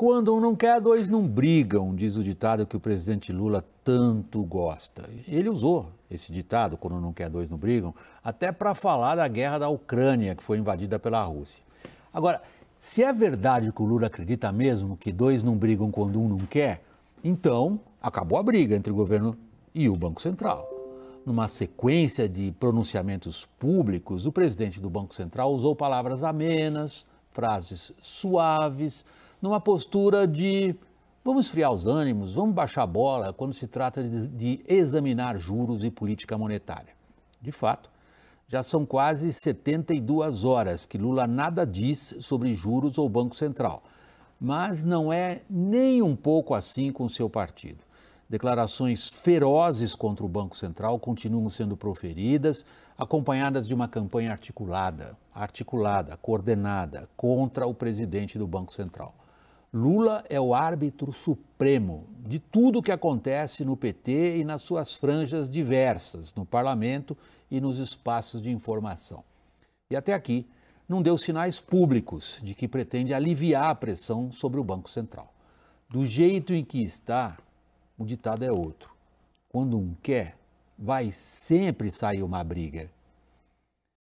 Quando um não quer, dois não brigam, diz o ditado que o presidente Lula tanto gosta. Ele usou esse ditado, quando um não quer, dois não brigam, até para falar da guerra da Ucrânia, que foi invadida pela Rússia. Agora, se é verdade que o Lula acredita mesmo que dois não brigam quando um não quer, então acabou a briga entre o governo e o Banco Central. Numa sequência de pronunciamentos públicos, o presidente do Banco Central usou palavras amenas, frases suaves, numa postura de vamos esfriar os ânimos, vamos baixar a bola quando se trata de, de examinar juros e política monetária. De fato, já são quase 72 horas que Lula nada diz sobre juros ou Banco Central. Mas não é nem um pouco assim com seu partido. Declarações ferozes contra o Banco Central continuam sendo proferidas, acompanhadas de uma campanha articulada, articulada, coordenada contra o presidente do Banco Central. Lula é o árbitro supremo de tudo o que acontece no PT e nas suas franjas diversas, no parlamento e nos espaços de informação. E até aqui, não deu sinais públicos de que pretende aliviar a pressão sobre o Banco Central. Do jeito em que está, o ditado é outro. Quando um quer, vai sempre sair uma briga.